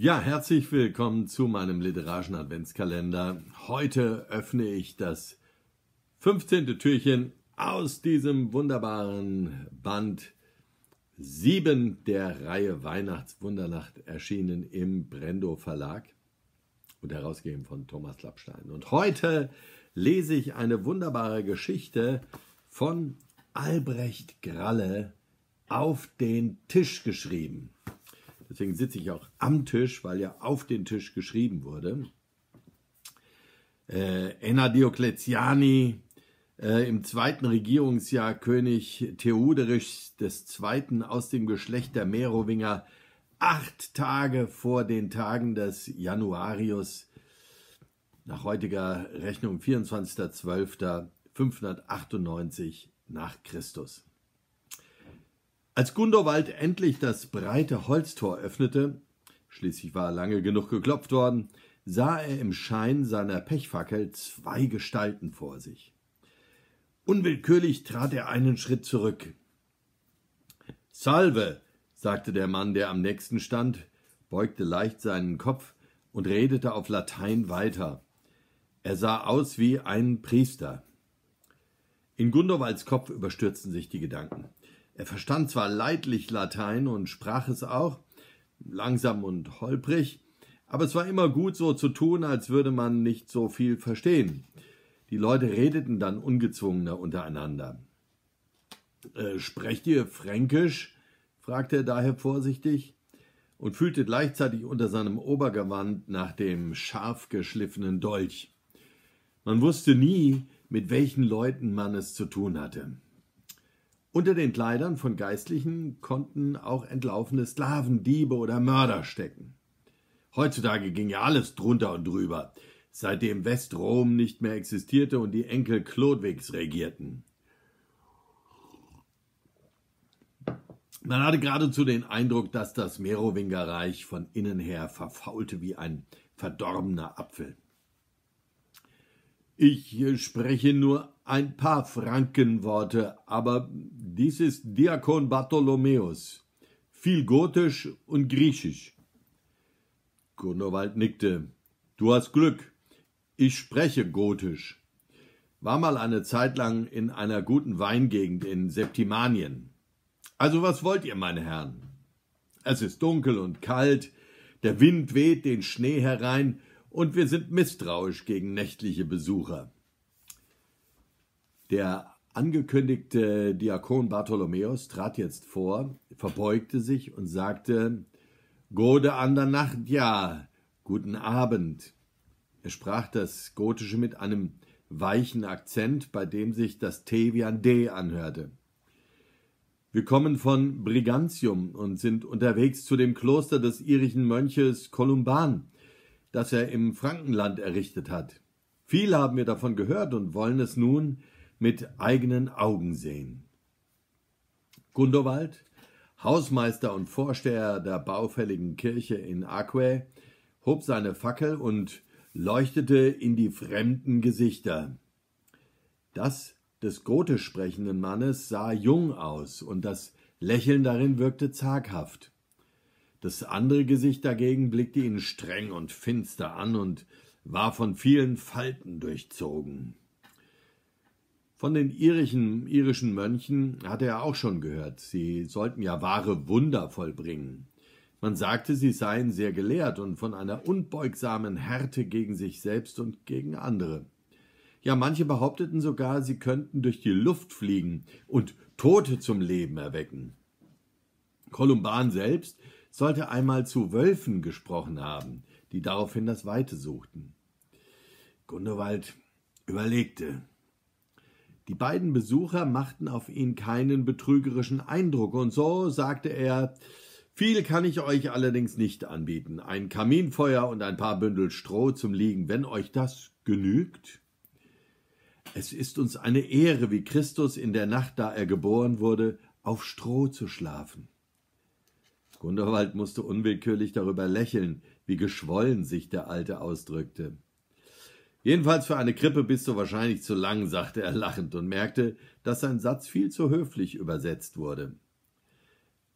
Ja, herzlich willkommen zu meinem literarischen Adventskalender. Heute öffne ich das 15. Türchen aus diesem wunderbaren Band 7 der Reihe Weihnachtswundernacht erschienen im Brendo Verlag und herausgegeben von Thomas Klappstein. Und heute lese ich eine wunderbare Geschichte von Albrecht Gralle auf den Tisch geschrieben. Deswegen sitze ich auch am Tisch, weil ja auf den Tisch geschrieben wurde. Äh, Enna Diocletiani, äh, im zweiten Regierungsjahr König Theoderichs II. aus dem Geschlecht der Merowinger, acht Tage vor den Tagen des Januarius, nach heutiger Rechnung 24.12.598 nach Christus. Als Gunderwald endlich das breite Holztor öffnete, schließlich war lange genug geklopft worden, sah er im Schein seiner Pechfackel zwei Gestalten vor sich. Unwillkürlich trat er einen Schritt zurück. Salve, sagte der Mann, der am nächsten stand, beugte leicht seinen Kopf und redete auf Latein weiter. Er sah aus wie ein Priester. In Gundowalds Kopf überstürzten sich die Gedanken. Er verstand zwar leidlich Latein und sprach es auch, langsam und holprig, aber es war immer gut, so zu tun, als würde man nicht so viel verstehen. Die Leute redeten dann ungezwungener untereinander. Äh, sprecht ihr Fränkisch? fragte er daher vorsichtig und fühlte gleichzeitig unter seinem Obergewand nach dem scharf geschliffenen Dolch. Man wusste nie, mit welchen Leuten man es zu tun hatte. Unter den Kleidern von Geistlichen konnten auch entlaufene Sklaven, Diebe oder Mörder stecken. Heutzutage ging ja alles drunter und drüber, seitdem Westrom nicht mehr existierte und die Enkel Chlodwigs regierten. Man hatte geradezu den Eindruck, dass das Merowingerreich von innen her verfaulte wie ein verdorbener Apfel. Ich spreche nur ein paar Frankenworte, aber dies ist Diakon Bartholomäus, viel Gotisch und Griechisch. Grunowald nickte. Du hast Glück. Ich spreche Gotisch. War mal eine Zeit lang in einer guten Weingegend in Septimanien. Also was wollt ihr, meine Herren? Es ist dunkel und kalt, der Wind weht den Schnee herein und wir sind misstrauisch gegen nächtliche Besucher. Der angekündigte Diakon Bartholomäus trat jetzt vor, verbeugte sich und sagte Gode an der Nacht, ja, guten Abend. Er sprach das Gotische mit einem weichen Akzent, bei dem sich das T wie ein D anhörte. Wir kommen von Brigantium und sind unterwegs zu dem Kloster des irischen Mönches Columban, das er im Frankenland errichtet hat. Viel haben wir davon gehört und wollen es nun mit eigenen Augen sehen. Gundowald, Hausmeister und Vorsteher der baufälligen Kirche in Aquae, hob seine Fackel und leuchtete in die fremden Gesichter. Das des gotisch sprechenden Mannes sah jung aus und das Lächeln darin wirkte zaghaft. Das andere Gesicht dagegen blickte ihn streng und finster an und war von vielen Falten durchzogen. Von den irischen, irischen Mönchen hatte er auch schon gehört, sie sollten ja wahre Wunder vollbringen. Man sagte, sie seien sehr gelehrt und von einer unbeugsamen Härte gegen sich selbst und gegen andere. Ja, manche behaupteten sogar, sie könnten durch die Luft fliegen und Tote zum Leben erwecken. Kolumban selbst sollte einmal zu Wölfen gesprochen haben, die daraufhin das Weite suchten. Gundewald überlegte. Die beiden Besucher machten auf ihn keinen betrügerischen Eindruck, und so sagte er Viel kann ich euch allerdings nicht anbieten. Ein Kaminfeuer und ein paar Bündel Stroh zum Liegen, wenn euch das genügt. Es ist uns eine Ehre, wie Christus in der Nacht, da er geboren wurde, auf Stroh zu schlafen. Grindelwald musste unwillkürlich darüber lächeln, wie geschwollen sich der Alte ausdrückte. Jedenfalls für eine Krippe bist du wahrscheinlich zu lang, sagte er lachend und merkte, dass sein Satz viel zu höflich übersetzt wurde.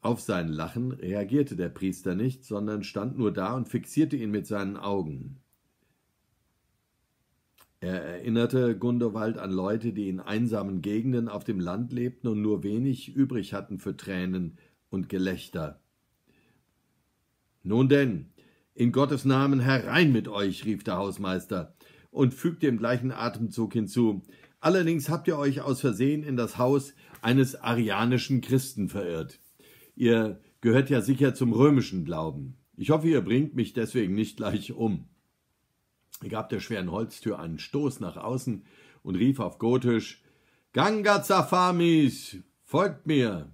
Auf sein Lachen reagierte der Priester nicht, sondern stand nur da und fixierte ihn mit seinen Augen. Er erinnerte Gundowald an Leute, die in einsamen Gegenden auf dem Land lebten und nur wenig übrig hatten für Tränen und Gelächter. Nun denn, in Gottes Namen herein mit euch, rief der Hausmeister und fügte im gleichen Atemzug hinzu, allerdings habt ihr euch aus Versehen in das Haus eines arianischen Christen verirrt. Ihr gehört ja sicher zum römischen Glauben. Ich hoffe, ihr bringt mich deswegen nicht gleich um. Er gab der schweren Holztür einen Stoß nach außen und rief auf Gotisch Ganga Zafamis, folgt mir.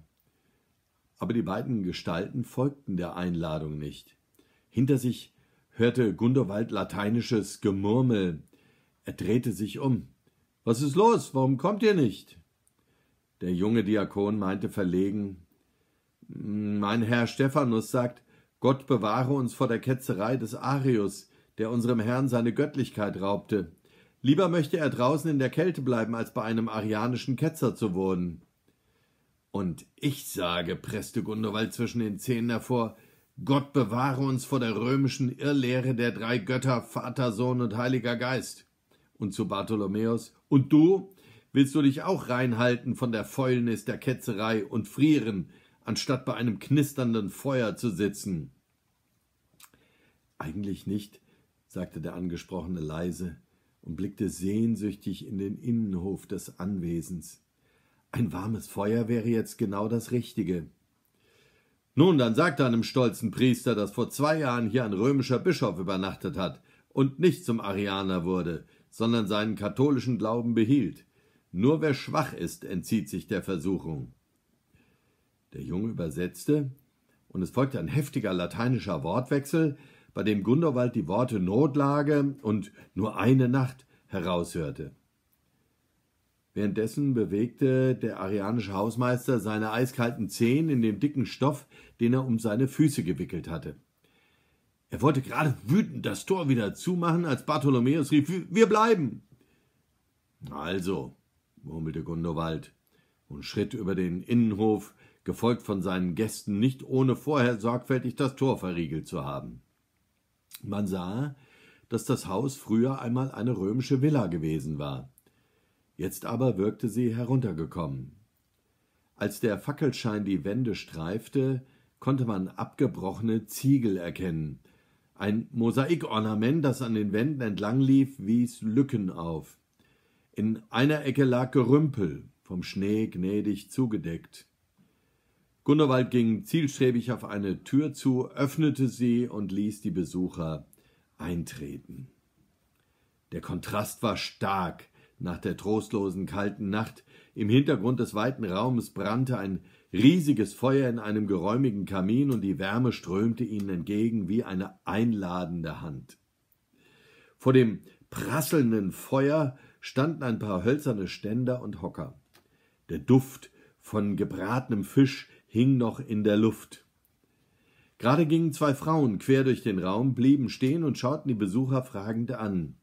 Aber die beiden Gestalten folgten der Einladung nicht. Hinter sich hörte Gundowald lateinisches Gemurmel. Er drehte sich um. Was ist los? Warum kommt ihr nicht? Der junge Diakon meinte verlegen Mein Herr Stephanus sagt, Gott bewahre uns vor der Ketzerei des Arius, der unserem Herrn seine Göttlichkeit raubte. Lieber möchte er draußen in der Kälte bleiben, als bei einem arianischen Ketzer zu wohnen. Und ich sage, presste Gundewald zwischen den Zähnen hervor, Gott bewahre uns vor der römischen Irrlehre der drei Götter, Vater, Sohn und Heiliger Geist. Und zu Bartholomäus, und du? Willst du dich auch reinhalten von der Fäulnis der Ketzerei und frieren, anstatt bei einem knisternden Feuer zu sitzen? Eigentlich nicht, sagte der Angesprochene leise und blickte sehnsüchtig in den Innenhof des Anwesens. Ein warmes Feuer wäre jetzt genau das Richtige. Nun, dann sagt einem stolzen Priester, dass vor zwei Jahren hier ein römischer Bischof übernachtet hat und nicht zum Arianer wurde, sondern seinen katholischen Glauben behielt. Nur wer schwach ist, entzieht sich der Versuchung. Der Junge übersetzte, und es folgte ein heftiger lateinischer Wortwechsel, bei dem Gundowald die Worte Notlage und nur eine Nacht heraushörte. Währenddessen bewegte der arianische Hausmeister seine eiskalten Zehen in dem dicken Stoff, den er um seine Füße gewickelt hatte. Er wollte gerade wütend das Tor wieder zumachen, als Bartholomäus rief, wir bleiben! Also, murmelte Gundowald und schritt über den Innenhof, gefolgt von seinen Gästen, nicht ohne vorher sorgfältig das Tor verriegelt zu haben. Man sah, dass das Haus früher einmal eine römische Villa gewesen war. Jetzt aber wirkte sie heruntergekommen. Als der Fackelschein die Wände streifte, konnte man abgebrochene Ziegel erkennen. Ein Mosaikornament, das an den Wänden entlang lief, wies Lücken auf. In einer Ecke lag Gerümpel, vom Schnee gnädig zugedeckt. Gunnewald ging zielstrebig auf eine Tür zu, öffnete sie und ließ die Besucher eintreten. Der Kontrast war stark nach der trostlosen kalten Nacht. Im Hintergrund des weiten Raumes brannte ein riesiges Feuer in einem geräumigen Kamin und die Wärme strömte ihnen entgegen wie eine einladende Hand. Vor dem prasselnden Feuer standen ein paar hölzerne Ständer und Hocker. Der Duft von gebratenem Fisch hing noch in der Luft. Gerade gingen zwei Frauen quer durch den Raum, blieben stehen und schauten die Besucher fragend an.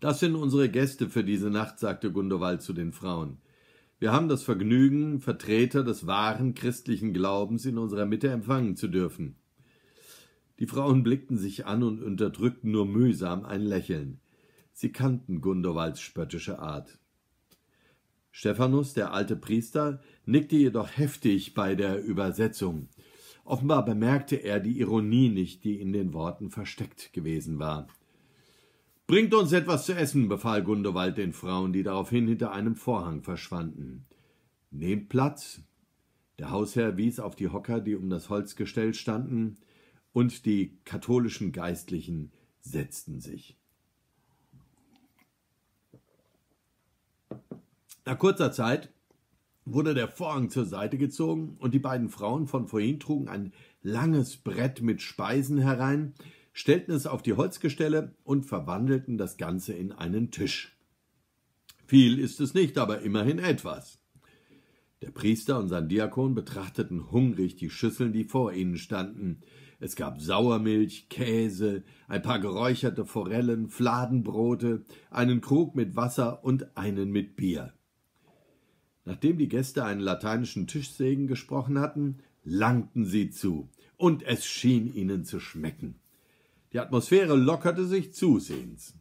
Das sind unsere Gäste für diese Nacht, sagte Gundowald zu den Frauen. Wir haben das Vergnügen, Vertreter des wahren christlichen Glaubens in unserer Mitte empfangen zu dürfen. Die Frauen blickten sich an und unterdrückten nur mühsam ein Lächeln. Sie kannten Gundowalds spöttische Art. Stephanus, der alte Priester, nickte jedoch heftig bei der Übersetzung. Offenbar bemerkte er die Ironie nicht, die in den Worten versteckt gewesen war. Bringt uns etwas zu essen, befahl Gundewald den Frauen, die daraufhin hinter einem Vorhang verschwanden. Nehmt Platz. Der Hausherr wies auf die Hocker, die um das Holzgestell standen, und die katholischen Geistlichen setzten sich. Nach kurzer Zeit wurde der Vorhang zur Seite gezogen und die beiden Frauen von vorhin trugen ein langes Brett mit Speisen herein, stellten es auf die Holzgestelle und verwandelten das Ganze in einen Tisch. Viel ist es nicht, aber immerhin etwas. Der Priester und sein Diakon betrachteten hungrig die Schüsseln, die vor ihnen standen. Es gab Sauermilch, Käse, ein paar geräucherte Forellen, Fladenbrote, einen Krug mit Wasser und einen mit Bier. Nachdem die Gäste einen lateinischen Tischsegen gesprochen hatten, langten sie zu, und es schien ihnen zu schmecken. Die Atmosphäre lockerte sich zusehends.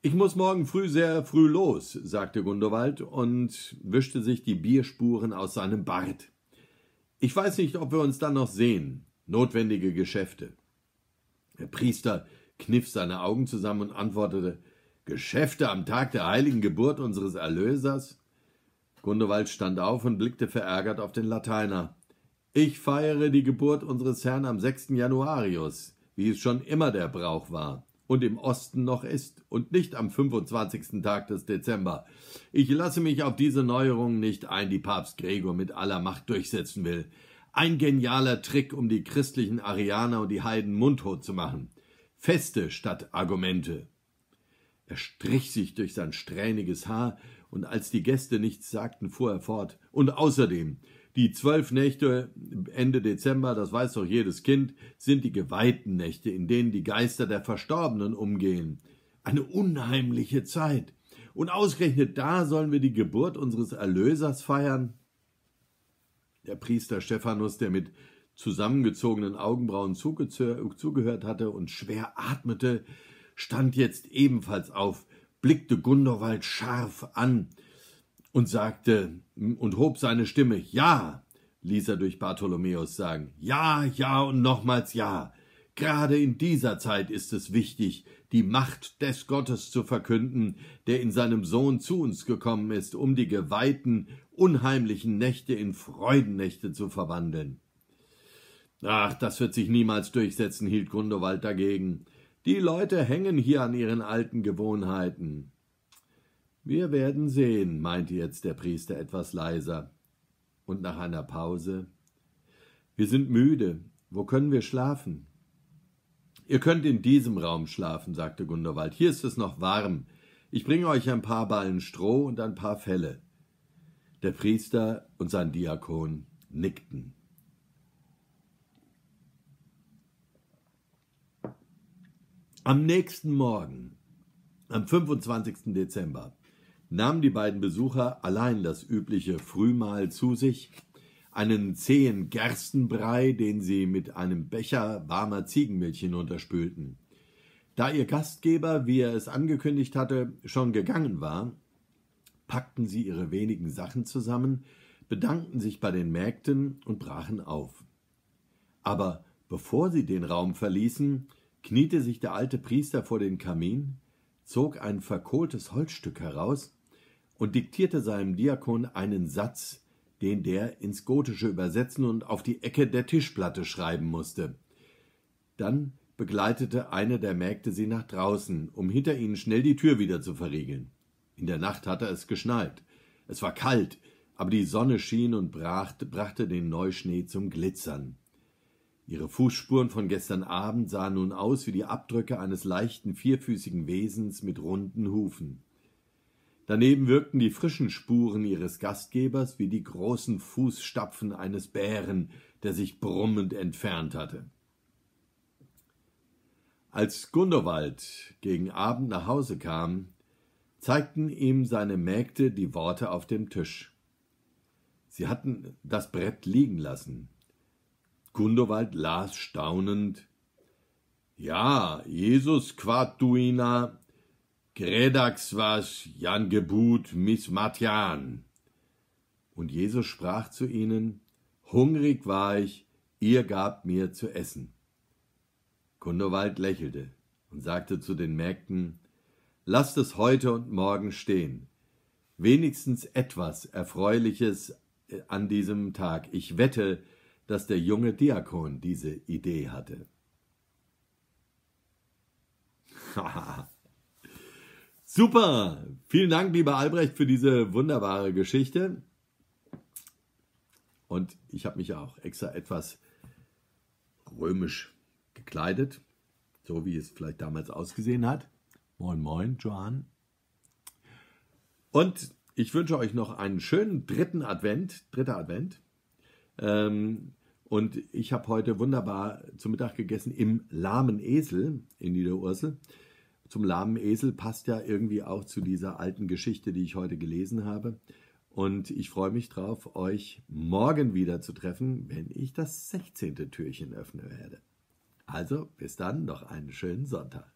Ich muss morgen früh sehr früh los, sagte Gundowald und wischte sich die Bierspuren aus seinem Bart. Ich weiß nicht, ob wir uns dann noch sehen. Notwendige Geschäfte. Der Priester kniff seine Augen zusammen und antwortete Geschäfte am Tag der heiligen Geburt unseres Erlösers? Gundewald stand auf und blickte verärgert auf den Lateiner. Ich feiere die Geburt unseres Herrn am 6. Januarius wie es schon immer der Brauch war und im Osten noch ist und nicht am 25. Tag des Dezember. Ich lasse mich auf diese Neuerungen nicht ein, die Papst Gregor mit aller Macht durchsetzen will. Ein genialer Trick, um die christlichen Arianer und die Heiden mundtot zu machen. Feste statt Argumente. Er strich sich durch sein strähniges Haar, und als die Gäste nichts sagten, fuhr er fort. Und außerdem, die zwölf Nächte Ende Dezember, das weiß doch jedes Kind, sind die geweihten Nächte, in denen die Geister der Verstorbenen umgehen. Eine unheimliche Zeit. Und ausgerechnet da sollen wir die Geburt unseres Erlösers feiern? Der Priester Stephanus, der mit zusammengezogenen Augenbrauen zugehört hatte und schwer atmete, stand jetzt ebenfalls auf, blickte Gundowald scharf an, und sagte und hob seine Stimme Ja, ließ er durch Bartholomäus sagen. Ja, ja und nochmals Ja. Gerade in dieser Zeit ist es wichtig, die Macht des Gottes zu verkünden, der in seinem Sohn zu uns gekommen ist, um die geweihten, unheimlichen Nächte in Freudennächte zu verwandeln. Ach, das wird sich niemals durchsetzen, hielt Gundowald dagegen. Die Leute hängen hier an ihren alten Gewohnheiten. Wir werden sehen, meinte jetzt der Priester etwas leiser. Und nach einer Pause Wir sind müde, wo können wir schlafen? Ihr könnt in diesem Raum schlafen, sagte Gunderwald, hier ist es noch warm. Ich bringe euch ein paar Ballen Stroh und ein paar Felle. Der Priester und sein Diakon nickten. Am nächsten Morgen, am 25. Dezember, nahmen die beiden Besucher allein das übliche Frühmahl zu sich, einen zähen Gerstenbrei, den sie mit einem Becher warmer Ziegenmilch hinunterspülten. Da ihr Gastgeber, wie er es angekündigt hatte, schon gegangen war, packten sie ihre wenigen Sachen zusammen, bedankten sich bei den Mägden und brachen auf. Aber bevor sie den Raum verließen, kniete sich der alte Priester vor den Kamin, zog ein verkohltes Holzstück heraus und diktierte seinem Diakon einen Satz, den der ins Gotische übersetzen und auf die Ecke der Tischplatte schreiben musste. Dann begleitete eine der Mägde sie nach draußen, um hinter ihnen schnell die Tür wieder zu verriegeln. In der Nacht hatte es geschneit. Es war kalt, aber die Sonne schien und brachte den Neuschnee zum Glitzern. Ihre Fußspuren von gestern Abend sahen nun aus wie die Abdrücke eines leichten vierfüßigen Wesens mit runden Hufen. Daneben wirkten die frischen Spuren ihres Gastgebers wie die großen Fußstapfen eines Bären, der sich brummend entfernt hatte. Als Gundowald gegen Abend nach Hause kam, zeigten ihm seine Mägde die Worte auf dem Tisch. Sie hatten das Brett liegen lassen. Gundowald las staunend Ja, Jesus quad duina Gredax was Jan Gebut Miss Matian. Und Jesus sprach zu ihnen, Hungrig war ich, ihr gabt mir zu essen. Gundowald lächelte und sagte zu den Mägden, Lasst es heute und morgen stehen. Wenigstens etwas Erfreuliches äh, an diesem Tag. Ich wette, dass der junge Diakon diese Idee hatte. Haha. Super! Vielen Dank, lieber Albrecht, für diese wunderbare Geschichte. Und ich habe mich auch extra etwas römisch gekleidet, so wie es vielleicht damals ausgesehen hat. Moin, moin, Johann. Und ich wünsche euch noch einen schönen dritten Advent, dritter Advent. Ähm, und ich habe heute wunderbar zu Mittag gegessen im Lahmen Esel in Niederursel zum lahmen Esel passt ja irgendwie auch zu dieser alten Geschichte, die ich heute gelesen habe. Und ich freue mich drauf, euch morgen wieder zu treffen, wenn ich das 16. Türchen öffnen werde. Also bis dann, noch einen schönen Sonntag.